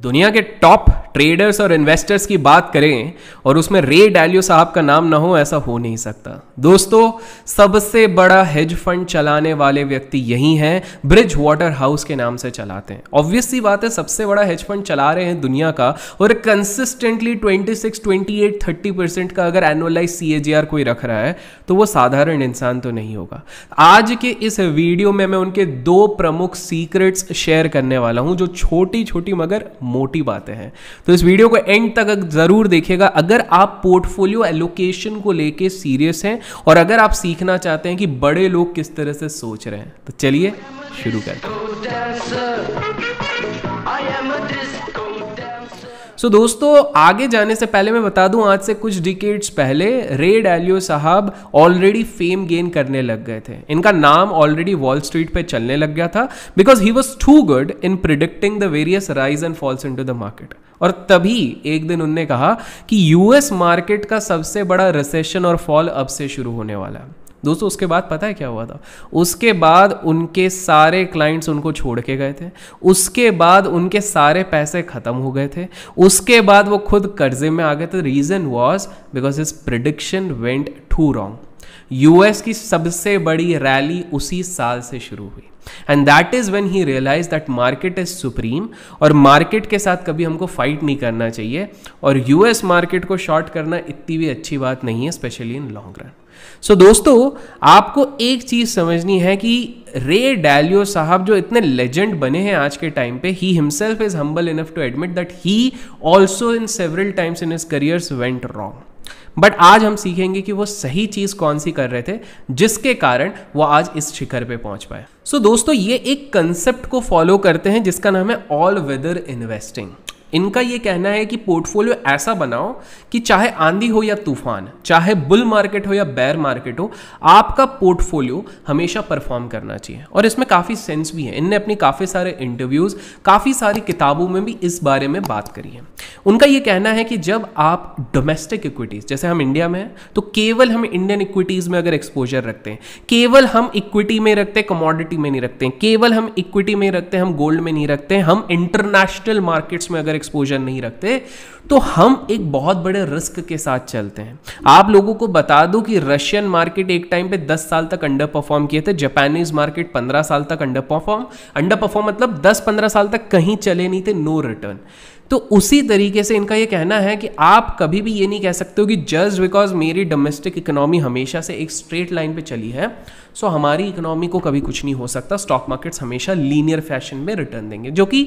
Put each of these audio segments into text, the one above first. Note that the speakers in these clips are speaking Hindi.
दुनिया के टॉप ट्रेडर्स और इन्वेस्टर्स की बात करें और उसमें रे डैल्यू साहब का नाम ना हो ऐसा हो नहीं सकता दोस्तों सबसे बड़ा हेज फंड चलाने वाले व्यक्ति यही हैं ब्रिज वाटर हाउस के नाम से चलाते हैं ऑब्वियसली बात है सबसे बड़ा हेज फंड चला रहे हैं दुनिया का और कंसिस्टेंटली 26, 28, 30 परसेंट का अगर एनुअलाइज सी कोई रख रहा है तो वो साधारण इंसान तो नहीं होगा आज के इस वीडियो में मैं उनके दो प्रमुख सीक्रेट्स शेयर करने वाला हूँ जो छोटी छोटी मगर मोटी बातें हैं तो इस वीडियो को एंड तक ज़रूर देखिएगा अगर आप पोर्टफोलियो एलोकेशन को लेके सीरियस हैं और अगर आप सीखना चाहते हैं कि बड़े लोग किस तरह से सोच रहे हैं तो चलिए शुरू करते हैं सो so, दोस्तों आगे जाने से पहले मैं बता दूं आज से कुछ डिकेट्स पहले रे डैलियो साहब ऑलरेडी फेम गेन करने लग गए थे इनका नाम ऑलरेडी वॉल स्ट्रीट पे चलने लग गया था because he was too good in predicting the various rise and falls into the market और तभी एक दिन उनने कहा कि यूएस मार्केट का सबसे बड़ा रिसेशन और फॉल अब से शुरू होने वाला है दोस्तों उसके बाद पता है क्या हुआ था उसके बाद उनके सारे क्लाइंट्स उनको छोड़ के गए थे उसके बाद उनके सारे पैसे ख़त्म हो गए थे उसके बाद वो खुद कर्जे में आ गए थे reason was because his prediction went too wrong US की सबसे बड़ी रैली उसी साल से शुरू हुई and that is when he realize that market is supreme और मार्केट के साथ कभी हमको फाइट नहीं करना चाहिए और यूएस मार्केट को शॉर्ट करना इतनी भी अच्छी बात नहीं है specially in long run so दोस्तों आपको एक चीज़ समझनी है कि रे डैलियो साहब जो इतने लेजेंड बने हैं आज के टाइम पे he himself is humble enough to admit that he also in several times in his careers went wrong but आज हम सीखेंगे कि वो सही चीज़ कौन सी कर रहे थे जिसके कारण वो आज इस शिखर पे पहुंच पाए सो so, दोस्तों ये एक कंसेप्ट को फॉलो करते हैं जिसका नाम है ऑल वेदर इन्वेस्टिंग इनका ये कहना है कि पोर्टफोलियो ऐसा बनाओ कि चाहे आंधी हो या तूफान चाहे बुल मार्केट हो या बैर मार्केट हो आपका पोर्टफोलियो हमेशा परफॉर्म करना चाहिए और इसमें काफ़ी सेंस भी है इनने अपनी काफ़ी सारे इंटरव्यूज़ काफ़ी सारी किताबों में भी इस बारे में बात करी है उनका ये कहना है कि जब आप डोमेस्टिक इक्विटीज़ जैसे हम इंडिया में हैं तो केवल हम इंडियन इक्विटीज़ में अगर एक्सपोजर रखते हैं केवल हम इक्विटी में रखते हैं कमोडिटी में नहीं रखते हैं केवल हम इक्विटी में रखते हैं हम गोल्ड में नहीं रखते हैं हम इंटरनेशनल मार्केट्स में अगर एक्सपोजर नहीं रखते तो हम एक बहुत बड़े रिस्क के साथ चलते हैं आप लोगों को बता दूं कि रशियन मार्केट एक टाइम पे 10 साल तक अंडर परफॉर्म किए थे जापानीज मार्केट 15 साल तक अंडर परफॉर्म अंडर परफॉर्म मतलब 10-15 साल तक कहीं चले नहीं थे नो रिटर्न तो उसी तरीके से इनका ये कहना है कि आप कभी भी ये नहीं कह सकते हो कि जस्ट बिकॉज मेरी डोमेस्टिक इकोनॉमी हमेशा से एक स्ट्रेट लाइन पे चली है सो हमारी इकोनॉमी को कभी कुछ नहीं हो सकता स्टॉक मार्केट्स हमेशा लीनियर फैशन में रिटर्न देंगे जो कि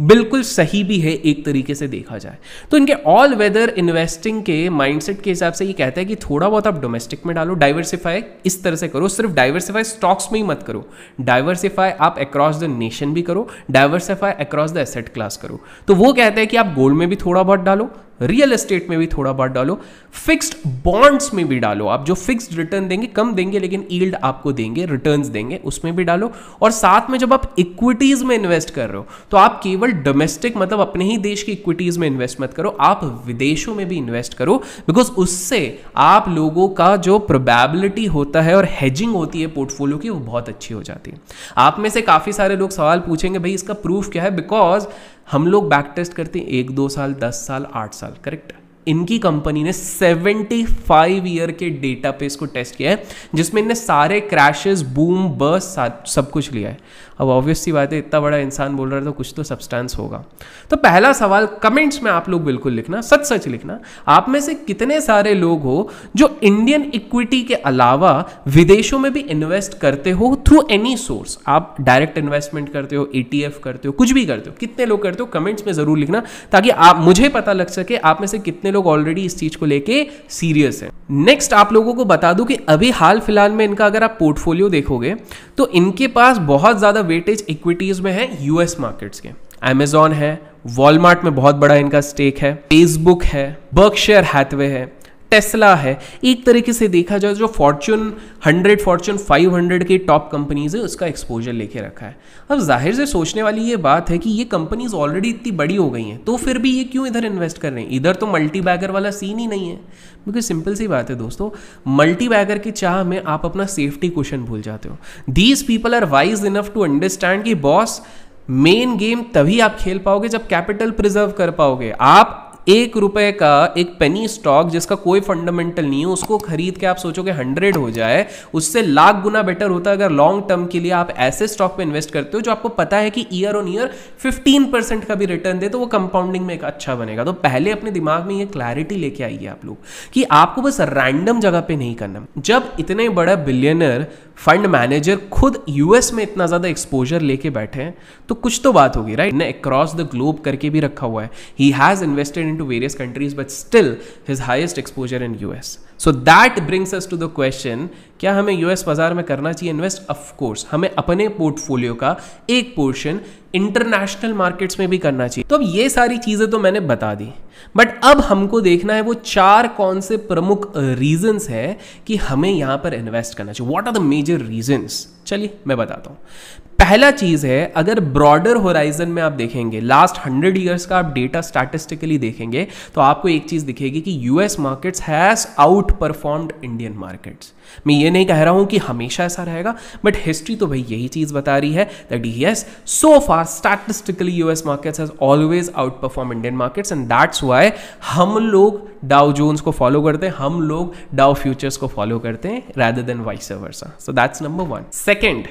बिल्कुल सही भी है एक तरीके से देखा जाए तो इनके ऑल वेदर इन्वेस्टिंग के माइंडसेट के हिसाब से ये कहता है कि थोड़ा बहुत आप डोमेस्टिक में डालो डाइवर्सिफाई इस तरह से करो सिर्फ डाइवर्सिफाई स्टॉक्स में ही मत करो डाइवर्सिफाई आप अक्रॉस द नेशन भी करो diversify across the asset class करो तो वो कहता है कि आप गोल्ड में भी थोड़ा बहुत डालो रियल एस्टेट में भी थोड़ा बहुत डालो फिक्स्ड बॉन्ड्स में भी डालो आप जो फिक्स्ड रिटर्न देंगे कम देंगे लेकिन ईल्ड आपको देंगे रिटर्न्स देंगे उसमें भी डालो और साथ में जब आप इक्विटीज में इन्वेस्ट कर रहे हो तो आप केवल डोमेस्टिक मतलब अपने ही देश की इक्विटीज में इन्वेस्ट मत करो आप विदेशों में भी इन्वेस्ट करो बिकॉज उससे आप लोगों का जो प्रोबेबिलिटी होता है और हेजिंग होती है पोर्टफोलियो की वो बहुत अच्छी हो जाती है आप में से काफ़ी सारे लोग सवाल पूछेंगे भाई इसका प्रूफ क्या है बिकॉज हम लोग बैक टेस्ट करते हैं एक दो साल दस साल आठ साल करेक्ट इनकी कंपनी ने 75 ईयर के डेटा पे इसको टेस्ट किया है जिसमें इनने सारे क्रैशेस बूम बस सब कुछ लिया है अब ऑब्वियस सी बात है इतना बड़ा इंसान बोल रहा है तो कुछ तो सब्सटेंस होगा तो पहला सवाल कमेंट्स में आप लोग बिल्कुल लिखना सच सच लिखना आप में से कितने सारे लोग हो जो इंडियन इक्विटी के अलावा विदेशों में भी इन्वेस्ट करते हो थ्रू एनी सोर्स आप डायरेक्ट इन्वेस्टमेंट करते हो ई e करते हो कुछ भी करते हो कितने लोग करते हो कमेंट्स में जरूर लिखना ताकि आप मुझे पता लग सके आप में से कितने लोग ऑलरेडी इस चीज को लेके सीरियस है नेक्स्ट आप लोगों को बता दूं कि अभी हाल फिलहाल में इनका अगर आप पोर्टफोलियो देखोगे तो इनके पास बहुत ज्यादा वेटेज इक्विटीज में है यूएस मार्केट्स के एमेजॉन है वॉलमार्ट में बहुत बड़ा इनका स्टेक है फेसबुक है बर्कशेयर हैथवे है टेस्ला है एक तरीके से देखा जाए जो फॉर्च्यून 100 फॉर्च्यून 500 की टॉप कंपनीज है उसका एक्सपोजर लेके रखा है अब जाहिर से सोचने वाली ये बात है कि ये कंपनीज ऑलरेडी इतनी बड़ी हो गई हैं तो फिर भी ये क्यों इधर इन्वेस्ट कर रहे हैं इधर तो मल्टी वाला सीन ही नहीं है बिकॉज सिंपल सी बात है दोस्तों मल्टी की चाह में आप अपना सेफ्टी क्वेश्चन भूल जाते हो these people are wise enough to understand कि बॉस मेन गेम तभी आप खेल पाओगे जब कैपिटल प्रिजर्व कर पाओगे आप एक रुपए का एक पेनी स्टॉक जिसका कोई फंडामेंटल नहीं है उसको खरीद के आप सोचोगे हंड्रेड हो जाए उससे लाख गुना बेटर होता है अगर लॉन्ग टर्म के लिए आप ऐसे स्टॉक पे इन्वेस्ट करते हो जो आपको पता है कि year on year fifteen percent का भी रिटर्न दे तो वो कंपाउंडिंग में एक अच्छा बनेगा तो पहले अपने दिमाग में ये क्लैरिटी लेके आइए आप लोग कि आपको बस रैंडम जगह पे नहीं करना जब इतने बड़ा बिलियनर फंड मैनेजर खुद यूएस में इतना ज़्यादा एक्सपोजर लेके बैठे हैं तो कुछ तो बात होगी राइट ने अक्रॉस द ग्लोब करके भी रखा हुआ है he has invested into various countries but still his highest exposure in US so that brings us to the question क्या हमें यूएस बाजार में करना चाहिए इन्वेस्ट ऑफ कोर्स हमें अपने पोर्टफोलियो का एक पोर्शन इंटरनेशनल मार्केट्स में भी करना चाहिए तो अब ये सारी चीज़ें तो मैंने बता दी बट अब हमको देखना है वो चार कौन से प्रमुख रीजंस है कि हमें यहां पर इन्वेस्ट करना चाहिए what are the major reasons चलिए मैं बताता हूं पहला चीज़ है अगर ब्रॉडर होराइजन में आप देखेंगे लास्ट हंड्रेड ईयर्स का आप डेटा स्टैटिस्टिकली देखेंगे तो आपको एक चीज़ दिखेगी कि US markets has out outperformed Indian markets मैं ये नहीं कह रहा हूं कि हमेशा ऐसा रहेगा बट हिस्ट्री तो भाई यही चीज बता रही है that yes so far statistically US markets has always outperform Indian markets and that's why हम लोग डाउ जोन्स को फॉलो करते हैं हम लोग डाउ फ्यूचर्स को फॉलो करते हैं rather than vice versa so that's number one second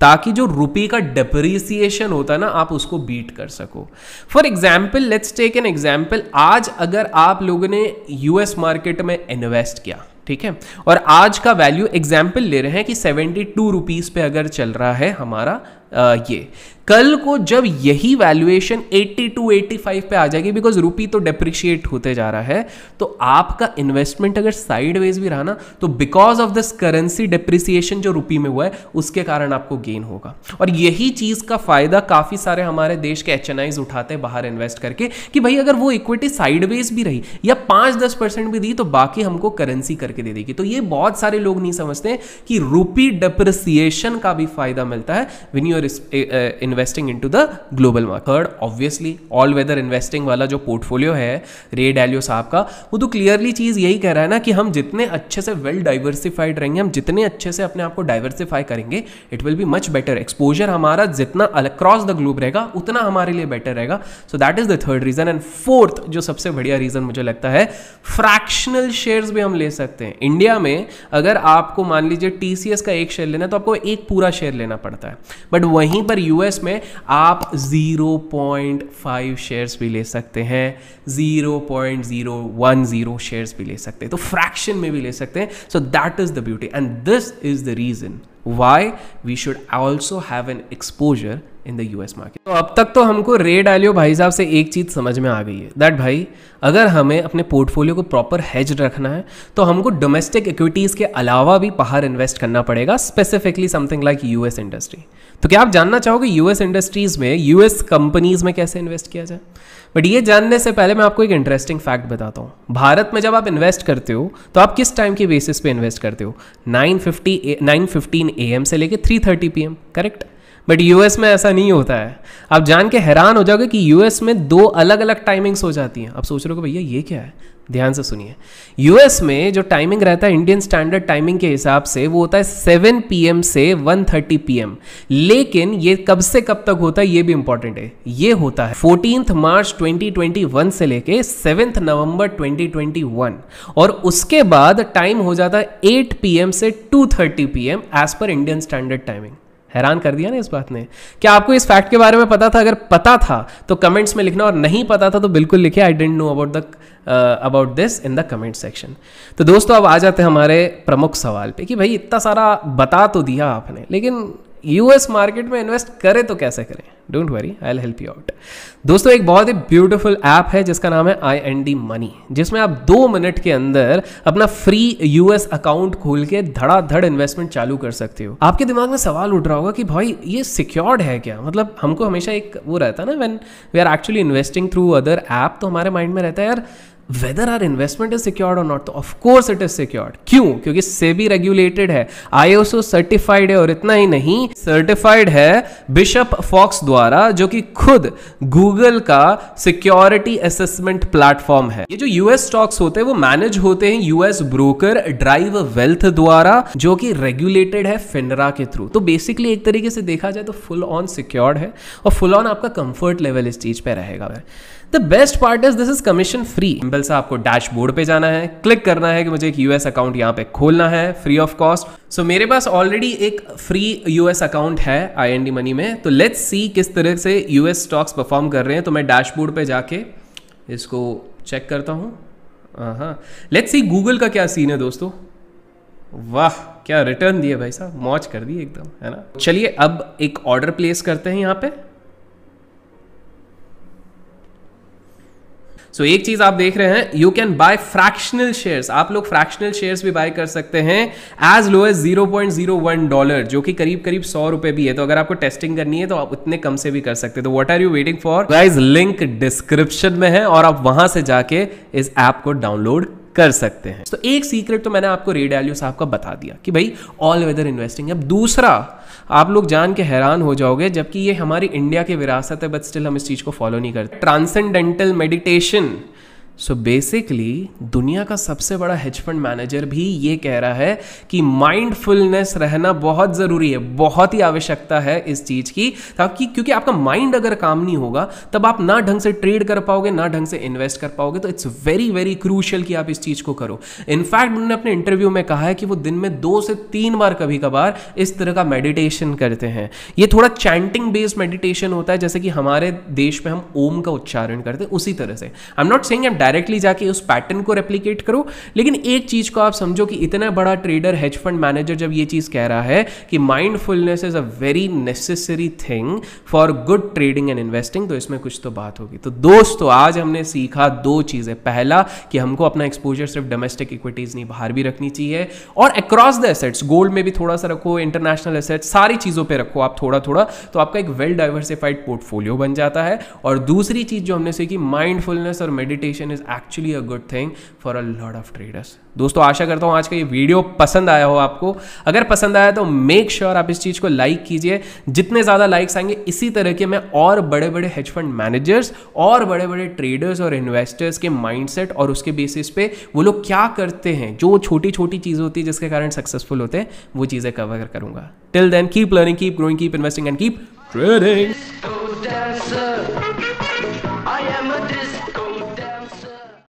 ताकि जो रुपी का डिप्रिसिएशन होता है ना आप उसको बीट कर सको for example let's take an example आज अगर आप लोगों ने यूएस मार्केट में इन्वेस्ट किया ठीक है और आज का वैल्यू एग्जाम्पल ले रहे हैं कि सेवेंटी टू रुपीज़ पे अगर चल रहा है हमारा ये कल को जब यही वैल्यूएशन 80 टू 85 पे आ जाएगी बिकॉज रुपी तो डिप्रिशिएट होते जा रहा है तो आपका इन्वेस्टमेंट अगर साइडवेज भी रहा ना तो because of this currency depreciation जो रुपी में हुआ है उसके कारण आपको गेन होगा और यही चीज का फायदा काफी सारे हमारे देश के एच उठाते हैं बाहर इन्वेस्ट करके कि भाई अगर वो इक्विटी साइडवेज भी रही या पांच दस परसेंट भी दी तो बाकी हमको करेंसी करके दे देगी तो ये बहुत सारे लोग नहीं समझते कि रूपी डिप्रिसिएशन का भी फायदा मिलता है when you you're eh, eh, investing into the global market third obviously all weather investing वाला जो पोर्टफोलियो है रे डैलियो साहब का वो तो क्लियरली चीज़ यही कह रहा है ना कि हम जितने अच्छे से वेल डाइवर्सिफाइड रहेंगे हम जितने अच्छे से अपने आप को डाइवर्सिफाई करेंगे it will be much better exposure हमारा जितना अक्रॉस द ग्लोब रहेगा उतना हमारे लिए बेटर रहेगा so that is the third reason and fourth जो सबसे बढ़िया रीजन मुझे लगता है फ्रैक्शनल शेयर भी हम ले सकते हैं इंडिया में अगर आपको मान लीजिए टीसीएस का एक शेयर लेना है तो आपको एक पूरा शेयर लेना पड़ता है बट वहीं पर यूएस में आप 0.5 शेयर्स भी ले सकते हैं 0.010 शेयर्स भी ले सकते हैं तो फ्रैक्शन में भी ले सकते हैं so that is the beauty and this is the reason why we should also have an exposure in the US market तो अब तक तो हमको रे डालियो भाई साहब से एक चीज़ समझ में आ गई है दैट भाई अगर हमें अपने पोर्टफोलियो को प्रॉपर हेज रखना है तो हमको डोमेस्टिक इक्विटीज़ के अलावा भी बाहर इन्वेस्ट करना पड़ेगा specifically something like US industry तो क्या आप जानना चाहोगे यूएस इंडस्ट्रीज़ में यूएस कंपनीज़ में कैसे इन्वेस्ट किया जाए बट ये जानने से पहले मैं आपको एक इंटरेस्टिंग फैक्ट बताता हूँ भारत में जब आप इन्वेस्ट करते हो तो आप किस टाइम के बेसिस पे इन्वेस्ट करते हो 9:50 9:15 फिफ्टी से लेके 3:30 पीएम करेक्ट बट यूएस में ऐसा नहीं होता है आप जान के हैरान हो जाओगे कि यूएस में दो अलग अलग टाइमिंग्स हो जाती हैं आप सोच रहे हो भैया ये क्या है ध्यान से सुनिए यूएस में जो टाइमिंग रहता है इंडियन स्टैंडर्ड टाइमिंग के हिसाब से वो होता है 7 पीएम से 1:30 पीएम लेकिन ये कब से कब तक होता है ये भी इंपॉर्टेंट है ये होता है फोर्टीन मार्च 2021 से लेके सेवेंथ नवंबर 2021 और उसके बाद टाइम हो जाता है 8 पीएम से 2:30 PM as per Indian standard timing हैरान कर दिया ना इस बात ने क्या आपको इस फैक्ट के बारे में पता था अगर पता था तो कमेंट्स में लिखना और नहीं पता था तो बिल्कुल लिखे I don't know about the about this in the comment section तो दोस्तों अब आ जाते हैं हमारे प्रमुख सवाल पे कि भाई इतना सारा बता तो दिया आपने लेकिन यूएस मार्केट में इन्वेस्ट करें तो कैसे करें don't worry I'll help you out दोस्तों एक बहुत ही ब्यूटीफुल ऐप है जिसका नाम है आई एन डी मनी जिसमें आप दो मिनट के अंदर अपना फ्री यूएस अकाउंट खोल के धड़ाधड़ इन्वेस्टमेंट चालू कर सकते हो आपके दिमाग में सवाल उठ रहा होगा कि भाई ये सिक्योर्ड है क्या मतलब हमको हमेशा एक वो रहता है ना when we are actually investing through other app तो हमारे माइंड में रहता है यार whether our investment is secured और नॉट तो ऑफकोर्स इट इज सिक्योर्ड क्यों क्योंकि सेबी रेगुलेटेड है आईएसओ सर्टिफाइड है और इतना ही नहीं सर्टिफाइड है बिशप फॉक्स द्वारा जो कि खुद गूगल का सिक्योरिटी असेसमेंट प्लेटफॉर्म है ये जो यूएस स्टॉक्स होते हैं वो मैनेज होते हैं यूएस ब्रोकर ड्राइव वेल्थ द्वारा जो कि रेगुलेटेड है फिनरा के थ्रू तो बेसिकली एक तरीके से देखा जाए तो फुल ऑन सिक्योर्ड है और फुल ऑन आपका कंफर्ट लेवल इस चीज पे रहेगा the best part is this is commission free simple सा आपको डैशबोर्ड पे जाना है क्लिक करना है कि मुझे एक यूएस अकाउंट यहाँ पे खोलना है फ्री ऑफ कॉस्ट सो मेरे पास ऑलरेडी एक फ्री यूएस अकाउंट है आई मनी में तो लेट्स सी किस तरह से यूएस स्टॉक्स परफॉर्म कर रहे हैं तो मैं डैशबोर्ड पे जाके इसको चेक करता हूँ हाँ लेट्स सी गूगल का क्या सीन है दोस्तों वाह क्या रिटर्न दिए भाई साहब मौज कर दी एकदम है ना चलिए अब एक ऑर्डर प्लेस करते हैं यहाँ पे सो so, एक चीज आप देख रहे हैं you can buy fractional shares आप लोग फ्रैक्शनल शेयर्स भी बाय कर सकते हैं as low as zero point zero one dollar जो कि करीब करीब सौ रुपए भी है तो अगर आपको टेस्टिंग करनी है तो आप उतने कम से भी कर सकते हैं तो what are you waiting for guys link description में है और आप वहां से जाके इस ऐप को डाउनलोड कर सकते हैं तो एक सीक्रेट तो मैंने आपको रेड एल्यू साहब का बता दिया कि भाई ऑल वेदर इन्वेस्टिंग अब दूसरा आप लोग जान के हैरान हो जाओगे जबकि ये हमारी इंडिया की विरासत है बट स्टिल हम इस चीज़ को फॉलो नहीं करते transcendental meditation so so basically दुनिया का सबसे बड़ा हेज फंड मैनेजर भी ये कह रहा है कि माइंडफुलनेस रहना बहुत ज़रूरी है बहुत ही आवश्यकता है इस चीज़ की ताकि क्योंकि आपका माइंड अगर काम नहीं होगा तब आप ना ढंग से ट्रेड कर पाओगे ना ढंग से इन्वेस्ट कर पाओगे तो इट्स वेरी वेरी क्रूशल कि आप इस चीज़ को करो इनफैक्ट उन्होंने अपने इंटरव्यू में कहा है कि वो दिन में दो से तीन बार कभी कभार इस तरह का मेडिटेशन करते हैं ये थोड़ा चैंटिंग बेस्ड मेडिटेशन होता है जैसे कि हमारे देश में हम ओम का उच्चारण करते हैं उसी तरह से I am not saying directly जाके उस पैटर्न को रेप्लीकेट करो लेकिन एक चीज़ को आप समझो कि इतना बड़ा ट्रेडर हेज फंड मैनेजर जब ये चीज़ कह रहा है कि mindfulness is a very necessary thing for good trading and investing तो इसमें कुछ तो बात होगी तो दोस्तों आज हमने सीखा दो चीज़ें पहला कि हमको अपना एक्सपोजर सिर्फ डोमेस्टिक इक्विटीज़ नहीं बाहर भी रखनी चाहिए और अक्रॉस द एसेट्स गोल्ड में भी थोड़ा सा रखो इंटरनेशनल एसेट्स सारी चीज़ों पर रखो आप थोड़ा थोड़ा तो आपका एक वेल डाइवर्सिफाइड पोर्टफोलियो बन जाता है और दूसरी चीज़ जो हमने सीखी माइंडफुलनेस और meditation is actually a good thing for a lot of traders दोस्तों आशा करता हूं आज का ये वीडियो पसंद आया हो आपको अगर पसंद आया तो मेक श्योर sure आप इस चीज़ को लाइक कीजिए जितने ज़्यादा लाइक्स आएंगे इसी तरह के मैं और बड़े बड़े हेज फंड मैनेजर्स और बड़े बड़े ट्रेडर्स और इन्वेस्टर्स के माइंडसेट और उसके बेसिस पे वो लोग क्या करते हैं जो छोटी छोटी चीज़ होती है जिसके कारण सक्सेसफुल होते हैं वो चीज़ें कवर करूंगा till then keep learning keep growing keep investing and keep trading